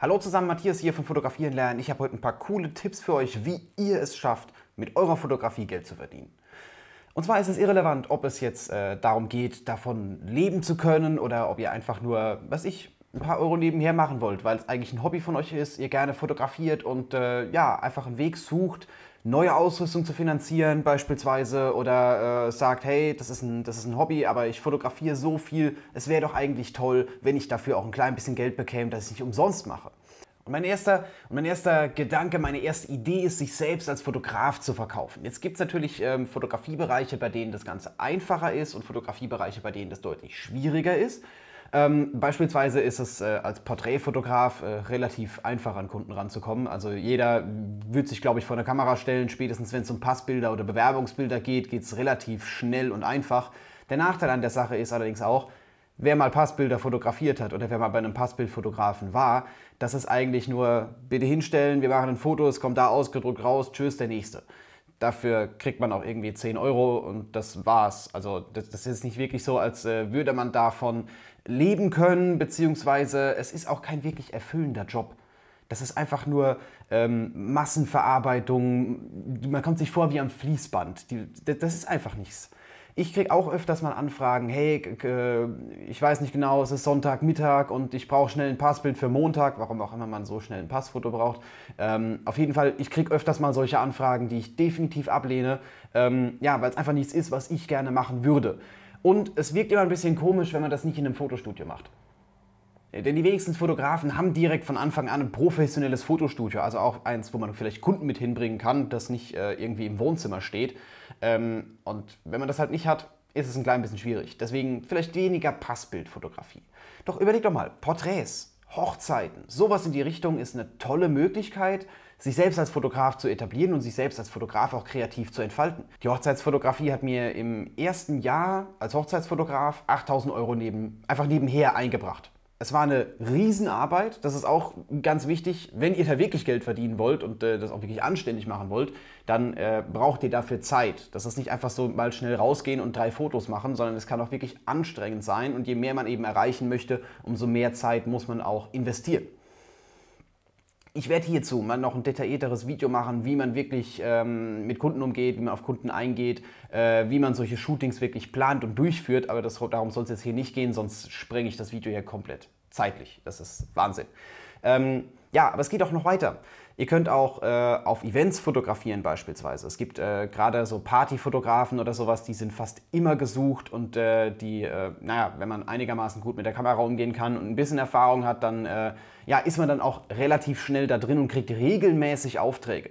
Hallo zusammen, Matthias hier von Fotografieren lernen. Ich habe heute ein paar coole Tipps für euch, wie ihr es schafft, mit eurer Fotografie Geld zu verdienen. Und zwar ist es irrelevant, ob es jetzt äh, darum geht, davon leben zu können oder ob ihr einfach nur, was ich, ein paar Euro nebenher machen wollt, weil es eigentlich ein Hobby von euch ist, ihr gerne fotografiert und äh, ja, einfach einen Weg sucht, neue Ausrüstung zu finanzieren beispielsweise oder äh, sagt, hey, das ist, ein, das ist ein Hobby, aber ich fotografiere so viel, es wäre doch eigentlich toll, wenn ich dafür auch ein klein bisschen Geld bekäme, dass ich es nicht umsonst mache. Und mein erster, mein erster Gedanke, meine erste Idee ist, sich selbst als Fotograf zu verkaufen. Jetzt gibt es natürlich ähm, Fotografiebereiche, bei denen das Ganze einfacher ist und Fotografiebereiche, bei denen das deutlich schwieriger ist. Ähm, beispielsweise ist es äh, als Porträtfotograf äh, relativ einfach an Kunden ranzukommen. Also jeder wird sich, glaube ich, vor eine Kamera stellen. Spätestens wenn es um Passbilder oder Bewerbungsbilder geht, geht es relativ schnell und einfach. Der Nachteil an der Sache ist allerdings auch, wer mal Passbilder fotografiert hat oder wer mal bei einem Passbildfotografen war, das ist eigentlich nur, bitte hinstellen, wir machen ein Foto, es kommt da ausgedruckt raus, tschüss, der nächste dafür kriegt man auch irgendwie 10 Euro und das war's. Also das, das ist nicht wirklich so, als äh, würde man davon leben können, beziehungsweise es ist auch kein wirklich erfüllender Job. Das ist einfach nur ähm, Massenverarbeitung. Man kommt sich vor wie am Fließband. Die, das ist einfach nichts ich kriege auch öfters mal Anfragen, hey, ich weiß nicht genau, es ist Sonntagmittag und ich brauche schnell ein Passbild für Montag, warum auch immer man so schnell ein Passfoto braucht. Ähm, auf jeden Fall, ich kriege öfters mal solche Anfragen, die ich definitiv ablehne, ähm, ja, weil es einfach nichts ist, was ich gerne machen würde. Und es wirkt immer ein bisschen komisch, wenn man das nicht in einem Fotostudio macht. Äh, denn die wenigsten Fotografen haben direkt von Anfang an ein professionelles Fotostudio, also auch eins, wo man vielleicht Kunden mit hinbringen kann, das nicht äh, irgendwie im Wohnzimmer steht. Ähm, und wenn man das halt nicht hat, ist es ein klein bisschen schwierig. Deswegen vielleicht weniger Passbildfotografie. Doch überleg doch mal, Porträts, Hochzeiten, sowas in die Richtung ist eine tolle Möglichkeit, sich selbst als Fotograf zu etablieren und sich selbst als Fotograf auch kreativ zu entfalten. Die Hochzeitsfotografie hat mir im ersten Jahr als Hochzeitsfotograf 8000 Euro neben, einfach nebenher eingebracht es war eine Riesenarbeit. Das ist auch ganz wichtig. Wenn ihr da wirklich Geld verdienen wollt und äh, das auch wirklich anständig machen wollt, dann äh, braucht ihr dafür Zeit. Das ist nicht einfach so mal schnell rausgehen und drei Fotos machen, sondern es kann auch wirklich anstrengend sein. Und je mehr man eben erreichen möchte, umso mehr Zeit muss man auch investieren. Ich werde hierzu mal noch ein detaillierteres Video machen, wie man wirklich ähm, mit Kunden umgeht, wie man auf Kunden eingeht, äh, wie man solche Shootings wirklich plant und durchführt. Aber das, darum soll es jetzt hier nicht gehen, sonst sprenge ich das Video hier komplett zeitlich. Das ist Wahnsinn. Ähm, ja, aber es geht auch noch weiter. Ihr könnt auch äh, auf Events fotografieren beispielsweise. Es gibt äh, gerade so Partyfotografen oder sowas, die sind fast immer gesucht und äh, die, äh, naja, wenn man einigermaßen gut mit der Kamera umgehen kann und ein bisschen Erfahrung hat, dann äh, ja, ist man dann auch relativ schnell da drin und kriegt regelmäßig Aufträge.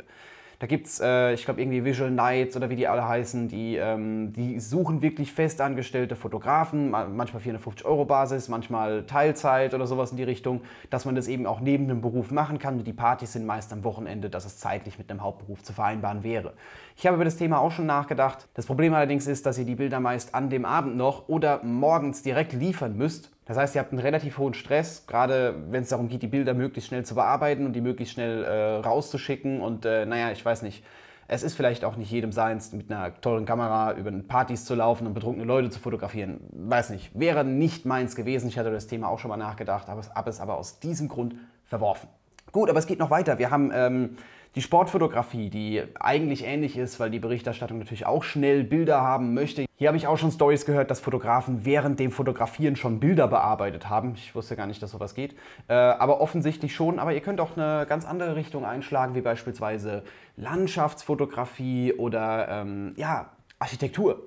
Da gibt es, äh, ich glaube, irgendwie Visual Knights oder wie die alle heißen, die, ähm, die suchen wirklich festangestellte Fotografen, manchmal 450-Euro-Basis, manchmal Teilzeit oder sowas in die Richtung, dass man das eben auch neben dem Beruf machen kann. Die Partys sind meist am Wochenende, dass es zeitlich mit einem Hauptberuf zu vereinbaren wäre. Ich habe über das Thema auch schon nachgedacht. Das Problem allerdings ist, dass ihr die Bilder meist an dem Abend noch oder morgens direkt liefern müsst das heißt, ihr habt einen relativ hohen Stress, gerade wenn es darum geht, die Bilder möglichst schnell zu bearbeiten und die möglichst schnell äh, rauszuschicken. Und äh, naja, ich weiß nicht, es ist vielleicht auch nicht jedem seins, mit einer tollen Kamera über Partys zu laufen und betrunkene Leute zu fotografieren. Weiß nicht, wäre nicht meins gewesen. Ich hatte das Thema auch schon mal nachgedacht, habe es, aber aus diesem Grund verworfen. Gut, aber es geht noch weiter. Wir haben ähm, die Sportfotografie, die eigentlich ähnlich ist, weil die Berichterstattung natürlich auch schnell Bilder haben möchte. Hier habe ich auch schon Stories gehört, dass Fotografen während dem Fotografieren schon Bilder bearbeitet haben. Ich wusste gar nicht, dass sowas geht. Äh, aber offensichtlich schon. Aber ihr könnt auch eine ganz andere Richtung einschlagen, wie beispielsweise Landschaftsfotografie oder ähm, ja, Architektur.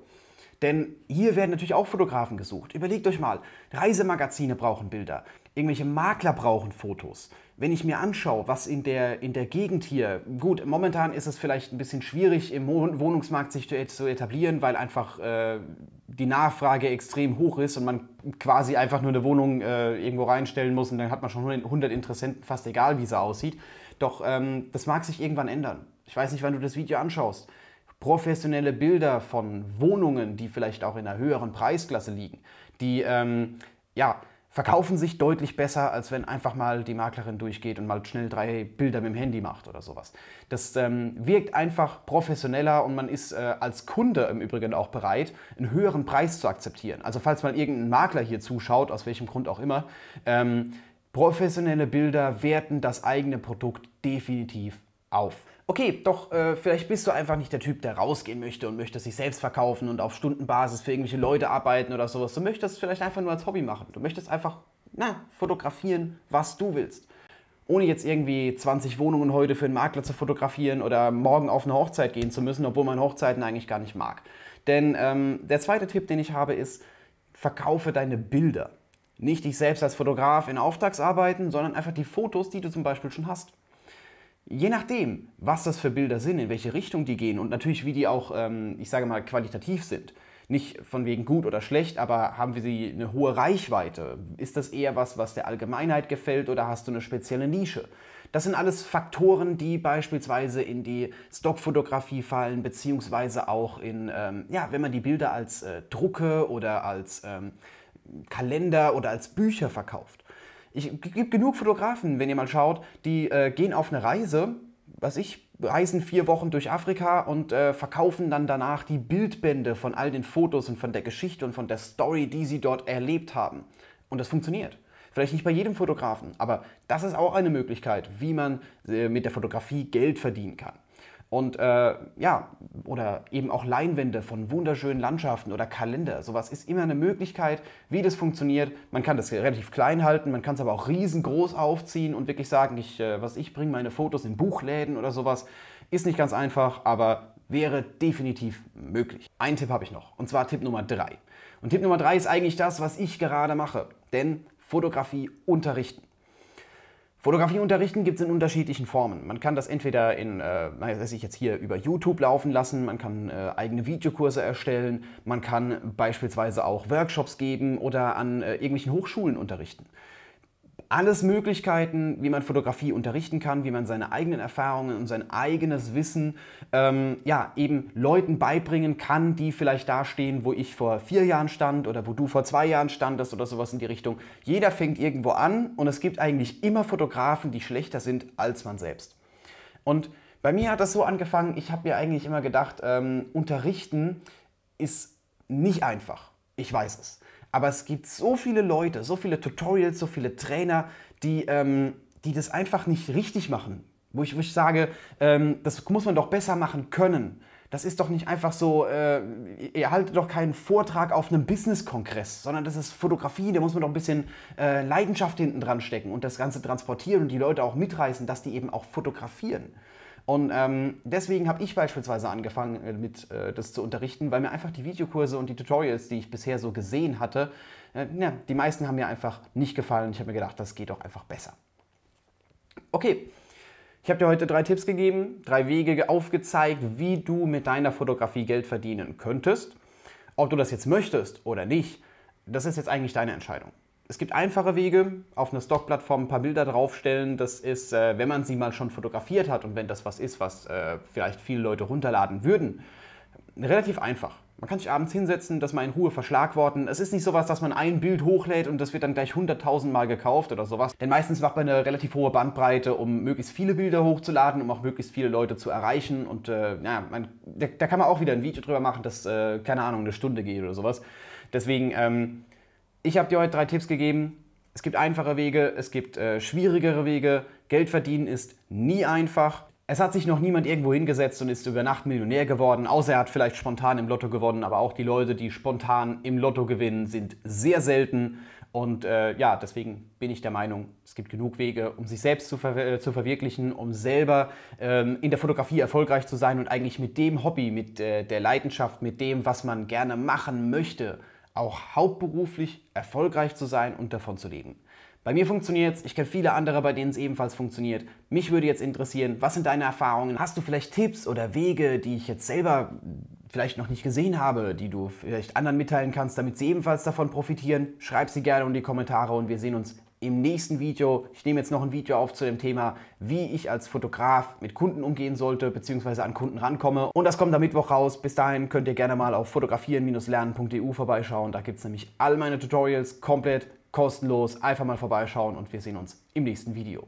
Denn hier werden natürlich auch Fotografen gesucht. Überlegt euch mal, Reisemagazine brauchen Bilder, Irgendwelche Makler brauchen Fotos. Wenn ich mir anschaue, was in der, in der Gegend hier, gut, momentan ist es vielleicht ein bisschen schwierig, im Wohnungsmarkt sich zu etablieren, weil einfach äh, die Nachfrage extrem hoch ist und man quasi einfach nur eine Wohnung äh, irgendwo reinstellen muss und dann hat man schon 100 Interessenten, fast egal wie sie aussieht. Doch ähm, das mag sich irgendwann ändern. Ich weiß nicht, wann du das Video anschaust professionelle Bilder von Wohnungen, die vielleicht auch in einer höheren Preisklasse liegen, die ähm, ja verkaufen sich deutlich besser, als wenn einfach mal die Maklerin durchgeht und mal schnell drei Bilder mit dem Handy macht oder sowas. Das ähm, wirkt einfach professioneller und man ist äh, als Kunde im Übrigen auch bereit, einen höheren Preis zu akzeptieren. Also falls mal irgendein Makler hier zuschaut, aus welchem Grund auch immer, ähm, professionelle Bilder werten das eigene Produkt definitiv auf okay, doch, äh, vielleicht bist du einfach nicht der Typ, der rausgehen möchte und möchte sich selbst verkaufen und auf Stundenbasis für irgendwelche Leute arbeiten oder sowas. Du möchtest vielleicht einfach nur als Hobby machen. Du möchtest einfach, na, fotografieren, was du willst. Ohne jetzt irgendwie 20 Wohnungen heute für einen Makler zu fotografieren oder morgen auf eine Hochzeit gehen zu müssen, obwohl man Hochzeiten eigentlich gar nicht mag. Denn ähm, der zweite Tipp, den ich habe, ist, verkaufe deine Bilder. Nicht dich selbst als Fotograf in Auftragsarbeiten, sondern einfach die Fotos, die du zum Beispiel schon hast. Je nachdem, was das für Bilder sind, in welche Richtung die gehen und natürlich, wie die auch, ähm, ich sage mal, qualitativ sind. Nicht von wegen gut oder schlecht, aber haben wir sie eine hohe Reichweite? Ist das eher was, was der Allgemeinheit gefällt oder hast du eine spezielle Nische? Das sind alles Faktoren, die beispielsweise in die Stockfotografie fallen, beziehungsweise auch in, ähm, ja, wenn man die Bilder als äh, Drucke oder als ähm, Kalender oder als Bücher verkauft. Ich gibt genug Fotografen, wenn ihr mal schaut, die äh, gehen auf eine Reise, was ich reisen vier Wochen durch Afrika und äh, verkaufen dann danach die Bildbände von all den Fotos und von der Geschichte und von der Story, die sie dort erlebt haben. Und das funktioniert. Vielleicht nicht bei jedem Fotografen, aber das ist auch eine Möglichkeit, wie man äh, mit der Fotografie Geld verdienen kann. Und äh, ja, oder eben auch Leinwände von wunderschönen Landschaften oder Kalender. Sowas ist immer eine Möglichkeit, wie das funktioniert. Man kann das relativ klein halten, man kann es aber auch riesengroß aufziehen und wirklich sagen, ich, äh, was ich bringe meine Fotos in Buchläden oder sowas. Ist nicht ganz einfach, aber wäre definitiv möglich. Ein Tipp habe ich noch, und zwar Tipp Nummer 3. Und Tipp Nummer 3 ist eigentlich das, was ich gerade mache, denn Fotografie unterrichten. Fotografieunterrichten gibt es in unterschiedlichen Formen. Man kann das entweder in, äh, weiß ich jetzt hier über YouTube laufen lassen, man kann äh, eigene Videokurse erstellen, man kann beispielsweise auch Workshops geben oder an äh, irgendwelchen Hochschulen unterrichten. Alles Möglichkeiten, wie man Fotografie unterrichten kann, wie man seine eigenen Erfahrungen und sein eigenes Wissen ähm, ja, eben Leuten beibringen kann, die vielleicht da stehen, wo ich vor vier Jahren stand oder wo du vor zwei Jahren standest oder sowas in die Richtung. Jeder fängt irgendwo an und es gibt eigentlich immer Fotografen, die schlechter sind als man selbst. Und bei mir hat das so angefangen, ich habe mir eigentlich immer gedacht, ähm, unterrichten ist nicht einfach. Ich weiß es. Aber es gibt so viele Leute, so viele Tutorials, so viele Trainer, die, ähm, die das einfach nicht richtig machen. Wo ich, wo ich sage, ähm, das muss man doch besser machen können. Das ist doch nicht einfach so, äh, ihr haltet doch keinen Vortrag auf einem Business-Kongress, sondern das ist Fotografie, da muss man doch ein bisschen äh, Leidenschaft hinten dran stecken und das Ganze transportieren und die Leute auch mitreißen, dass die eben auch fotografieren. Und ähm, deswegen habe ich beispielsweise angefangen, äh, mit, äh, das zu unterrichten, weil mir einfach die Videokurse und die Tutorials, die ich bisher so gesehen hatte, äh, na, die meisten haben mir einfach nicht gefallen. Ich habe mir gedacht, das geht doch einfach besser. Okay, ich habe dir heute drei Tipps gegeben, drei Wege aufgezeigt, wie du mit deiner Fotografie Geld verdienen könntest. Ob du das jetzt möchtest oder nicht, das ist jetzt eigentlich deine Entscheidung. Es gibt einfache Wege, auf eine Stockplattform ein paar Bilder draufstellen. Das ist, äh, wenn man sie mal schon fotografiert hat und wenn das was ist, was äh, vielleicht viele Leute runterladen würden, relativ einfach. Man kann sich abends hinsetzen, das mal in Ruhe verschlagworten. Es ist nicht sowas, dass man ein Bild hochlädt und das wird dann gleich 100.000 Mal gekauft oder sowas. Denn meistens macht man eine relativ hohe Bandbreite, um möglichst viele Bilder hochzuladen, um auch möglichst viele Leute zu erreichen. Und äh, ja, man, da, da, kann man auch wieder ein Video drüber machen, das, äh, keine Ahnung, eine Stunde geht oder sowas. Deswegen... Ähm, ich habe dir heute drei Tipps gegeben. Es gibt einfache Wege, es gibt äh, schwierigere Wege. Geld verdienen ist nie einfach. Es hat sich noch niemand irgendwo hingesetzt und ist über Nacht Millionär geworden, außer er hat vielleicht spontan im Lotto gewonnen. Aber auch die Leute, die spontan im Lotto gewinnen, sind sehr selten. Und äh, ja, deswegen bin ich der Meinung, es gibt genug Wege, um sich selbst zu, ver äh, zu verwirklichen, um selber ähm, in der Fotografie erfolgreich zu sein und eigentlich mit dem Hobby, mit äh, der Leidenschaft, mit dem, was man gerne machen möchte, auch hauptberuflich erfolgreich zu sein und davon zu leben. Bei mir funktioniert es, ich kenne viele andere, bei denen es ebenfalls funktioniert. Mich würde jetzt interessieren, was sind deine Erfahrungen? Hast du vielleicht Tipps oder Wege, die ich jetzt selber vielleicht noch nicht gesehen habe, die du vielleicht anderen mitteilen kannst, damit sie ebenfalls davon profitieren? Schreib sie gerne in die Kommentare und wir sehen uns im nächsten Video, ich nehme jetzt noch ein Video auf zu dem Thema, wie ich als Fotograf mit Kunden umgehen sollte, beziehungsweise an Kunden rankomme. Und das kommt am Mittwoch raus. Bis dahin könnt ihr gerne mal auf fotografieren-lernen.eu vorbeischauen. Da gibt es nämlich all meine Tutorials komplett kostenlos. Einfach mal vorbeischauen und wir sehen uns im nächsten Video.